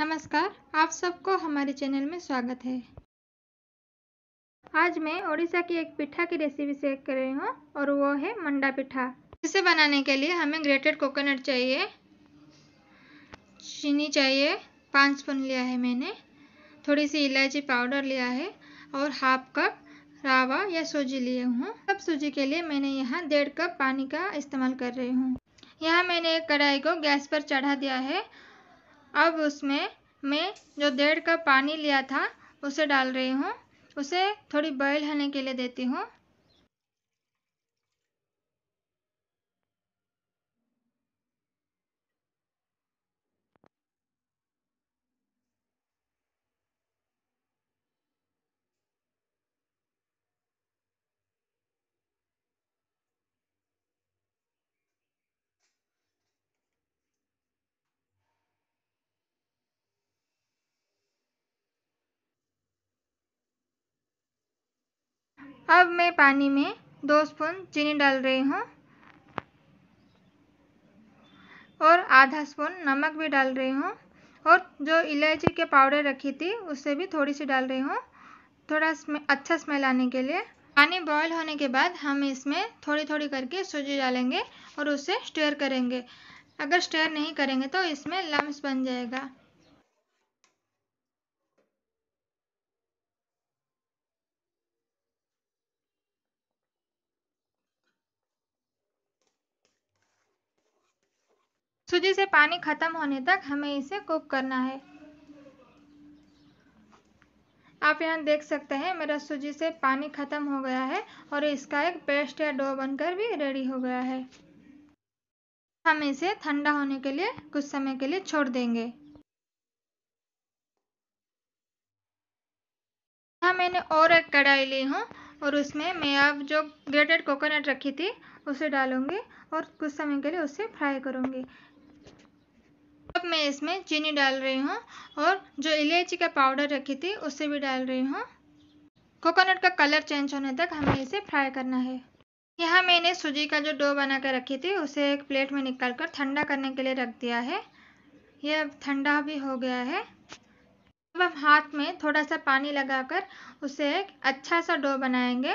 नमस्कार आप सबको हमारे चैनल में स्वागत है आज मैं ओडिशा की एक पिठा की रेसिपी शेयर कर रही हूँ और वो है मंडा पिठा इसे बनाने के लिए हमें ग्रेटेड कोकोनट चाहिए चीनी चाहिए पाँच स्पून लिया है मैंने थोड़ी सी इलायची पाउडर लिया है और हाफ कप रावा या सूजी लिए हूँ अब सूजी के लिए मैंने यहाँ डेढ़ कप पानी का इस्तेमाल कर रही हूँ यहाँ मैंने एक कढ़ाई को गैस पर चढ़ा दिया है अब उसमें मैं जो डेढ़ कप पानी लिया था उसे डाल रही हूँ उसे थोड़ी बॉयल होने के लिए देती हूँ अब मैं पानी में दो स्पून चीनी डाल रही हूँ और आधा स्पून नमक भी डाल रही हूँ और जो इलायची के पाउडर रखी थी उससे भी थोड़ी सी डाल रही हूँ थोड़ा स्मे, अच्छा स्मेल आने के लिए पानी बॉयल होने के बाद हम इसमें थोड़ी थोड़ी करके सूजी डालेंगे और उसे स्टेयर करेंगे अगर स्टेयर नहीं करेंगे तो इसमें लम्स बन जाएगा सूजी से पानी खत्म होने तक हमें इसे कुक करना है आप यहाँ देख सकते हैं मेरा सूजी से पानी खत्म हो गया है और इसका एक पेस्ट या डो बनकर भी रेडी हो गया है हम इसे ठंडा होने के लिए कुछ समय के लिए छोड़ देंगे यहाँ मैंने और एक कढ़ाई ली हूँ और उसमें मैं अब जो ग्रेटेड कोकोनट रखी थी उसे डालूंगी और कुछ समय के लिए उसे फ्राई करूंगी मैं इसमें चीनी डाल रही हूँ और जो इलायची का पाउडर रखी थी उससे भी डाल रही हूँ कोकोनट का कलर चेंज होने तक हमें इसे फ्राई करना है यहाँ मैंने सूजी का जो डो बना कर रखी थी उसे एक प्लेट में निकाल कर ठंडा करने के लिए रख दिया है यह अब ठंडा भी हो गया है अब हम हाथ में थोड़ा सा पानी लगाकर उसे एक अच्छा सा डो बनाएंगे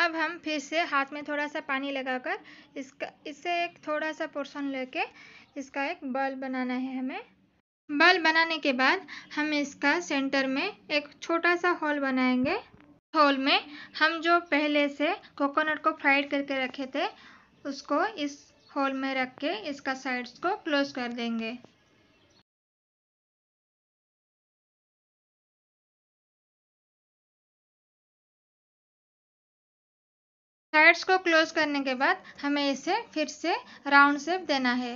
अब हम फिर से हाथ में थोड़ा सा पानी लगाकर इसका इससे एक थोड़ा सा पोर्शन लेके इसका एक बल बनाना है हमें बल बनाने के बाद हम इसका सेंटर में एक छोटा सा होल बनाएंगे होल में हम जो पहले से कोकोनट को फ्राइड करके रखे थे उसको इस होल में रख के इसका साइड्स को क्लोज कर देंगे साइड्स को क्लोज करने के बाद हमें इसे फिर से राउंड शेप देना है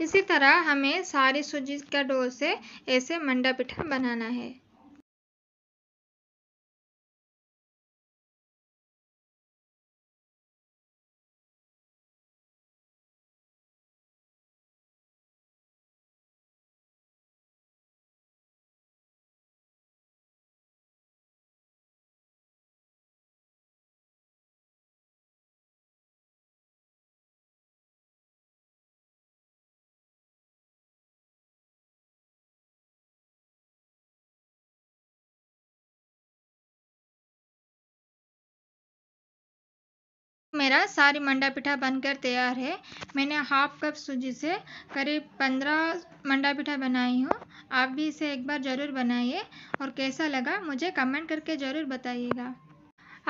इसी तरह हमें सारी सूजी का डो से ऐसे मंडा पिठा बनाना है मेरा सारी मंडा पिठा बनकर तैयार है मैंने हाफ कप सूजी से करीब पंद्रह मंडा पिठा बनाई हूँ आप भी इसे एक बार ज़रूर बनाइए और कैसा लगा मुझे कमेंट करके ज़रूर बताइएगा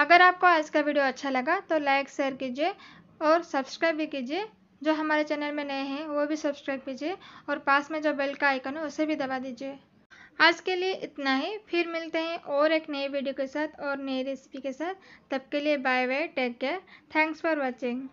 अगर आपको आज का वीडियो अच्छा लगा तो लाइक शेयर कीजिए और सब्सक्राइब भी कीजिए जो हमारे चैनल में नए हैं वो भी सब्सक्राइब कीजिए और पास में जो बेल का आइकन है उसे भी दबा दीजिए आज के लिए इतना ही फिर मिलते हैं और एक नए वीडियो के साथ और नई रेसिपी के साथ तब के लिए bye bye take care thanks for watching